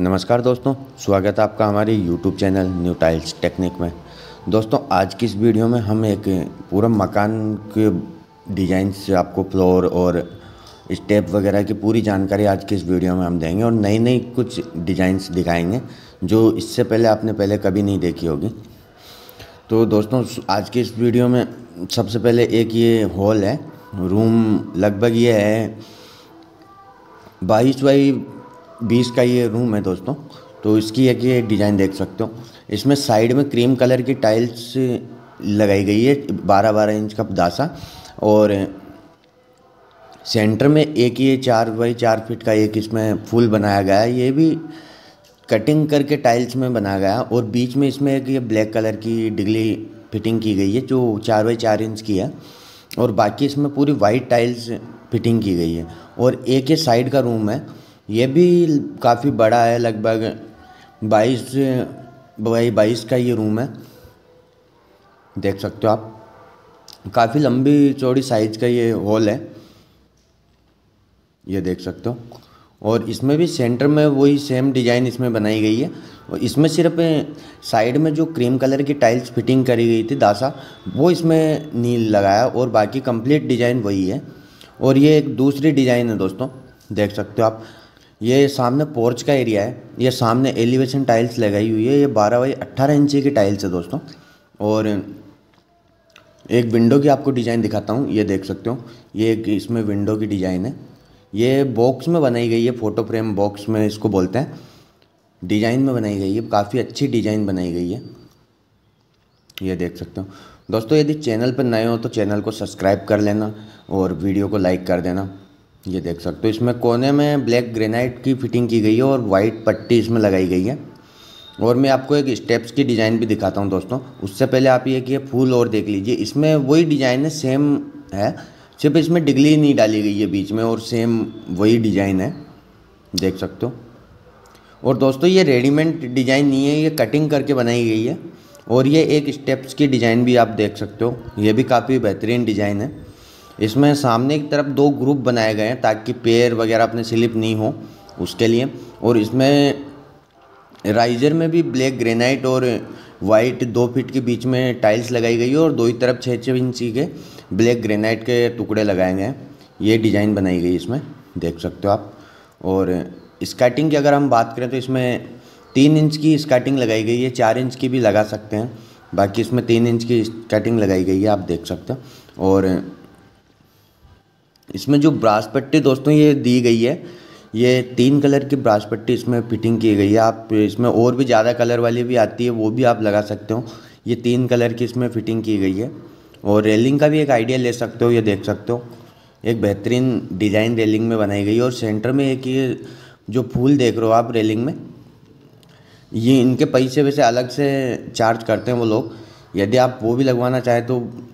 नमस्कार दोस्तों स्वागत है आपका हमारे YouTube channel new tiles technique में दोस्तों आज की इस वीडियो में हम एक पूरा मकान के डिज़ाइन से आपको फ्लोर और स्टेप वगैरह की पूरी जानकारी आज की इस वीडियो में हम देंगे और नई नई कुछ डिज़ाइंस दिखाएंगे जो इससे पहले आपने पहले कभी नहीं देखी होगी तो दोस्तों आज की इस वीडियो में सबसे पहले एक ये हॉल है रूम लगभग ये है बाईस बाई बीस का ये रूम है दोस्तों तो इसकी एक ये डिज़ाइन देख सकते हो इसमें साइड में क्रीम कलर की टाइल्स लगाई गई है बारह बारह इंच का दासा और सेंटर में एक ये चार बाई चार फिट का एक इसमें फूल बनाया गया है ये भी कटिंग करके टाइल्स में बनाया गया और बीच में इसमें एक ये ब्लैक कलर की डिगली फिटिंग की गई है जो चार बाई चार इंच की है और बाकी इसमें पूरी वाइट टाइल्स फिटिंग की गई है और एक ये साइड का रूम है ये भी काफ़ी बड़ा है लगभग बाईस बाई बाईस का ये रूम है देख सकते हो आप काफ़ी लंबी चौड़ी साइज़ का ये हॉल है ये देख सकते हो और इसमें भी सेंटर में वही सेम डिज़ाइन इसमें बनाई गई है और इसमें सिर्फ साइड में जो क्रीम कलर की टाइल्स फिटिंग करी गई थी दासा वो इसमें नील लगाया और बाकी कंप्लीट डिज़ाइन वही है और ये एक दूसरी डिज़ाइन है दोस्तों देख सकते हो आप ये सामने पोर्च का एरिया है ये सामने एलिवेशन टाइल्स लगाई हुई है ये बारह बाई अट्ठारह इंची की टाइल्स है दोस्तों और एक विंडो की आपको डिज़ाइन दिखाता हूँ ये देख सकते हो ये एक इसमें विंडो की डिज़ाइन है ये बॉक्स में बनाई गई है फ़ोटो फ्रेम बॉक्स में इसको बोलते हैं डिज़ाइन में बनाई गई है काफ़ी अच्छी डिज़ाइन बनाई गई है ये देख सकते हो दोस्तों यदि चैनल पर नए हो तो चैनल को सब्सक्राइब कर लेना और वीडियो को लाइक कर देना ये देख सकते हो इसमें कोने में ब्लैक ग्रेनाइट की फिटिंग की गई है और वाइट पट्टी इसमें लगाई गई है और मैं आपको एक स्टेप्स की डिज़ाइन भी दिखाता हूँ दोस्तों उससे पहले आप ये कि फूल और देख लीजिए इसमें वही डिज़ाइन है सेम है सिर्फ इसमें डिगली नहीं डाली गई है बीच में और सेम वही डिज़ाइन है देख सकते हो और दोस्तों ये रेडीमेड डिज़ाइन नहीं है ये कटिंग करके बनाई गई है और ये एक स्टेप्स की डिज़ाइन भी आप देख सकते हो ये भी काफ़ी बेहतरीन डिज़ाइन है इसमें सामने की तरफ दो ग्रुप बनाए गए हैं ताकि पेयर वगैरह अपने स्लिप नहीं हो उसके लिए और इसमें राइजर में भी ब्लैक ग्रेनाइट और वाइट दो फीट के बीच में टाइल्स लगाई गई है और दो ही तरफ छः छः इंची के ब्लैक ग्रेनाइट के टुकड़े लगाए गए हैं ये डिज़ाइन बनाई गई इसमें देख सकते हो आप और स्कर्टिंग की अगर हम बात करें तो इसमें तीन इंच की स्काटिंग लगाई गई है चार इंच की भी लगा सकते हैं बाकी इसमें तीन इंच की स्कैटिंग लगाई गई है आप देख सकते हो और इसमें जो ब्रास पट्टी दोस्तों ये दी गई है ये तीन कलर की ब्रास पट्टी इसमें फिटिंग की गई है आप इसमें और भी ज़्यादा कलर वाली भी आती है वो भी आप लगा सकते हो ये तीन कलर की इसमें फिटिंग की गई है और रेलिंग का भी एक आइडिया ले सकते हो ये देख सकते हो एक बेहतरीन डिज़ाइन रेलिंग में बनाई गई है और सेंटर में एक ये जो फूल देख रहे हो आप रेलिंग में ये इनके पैसे वैसे अलग से चार्ज करते हैं वो लोग यदि आप वो भी लगवाना चाहें तो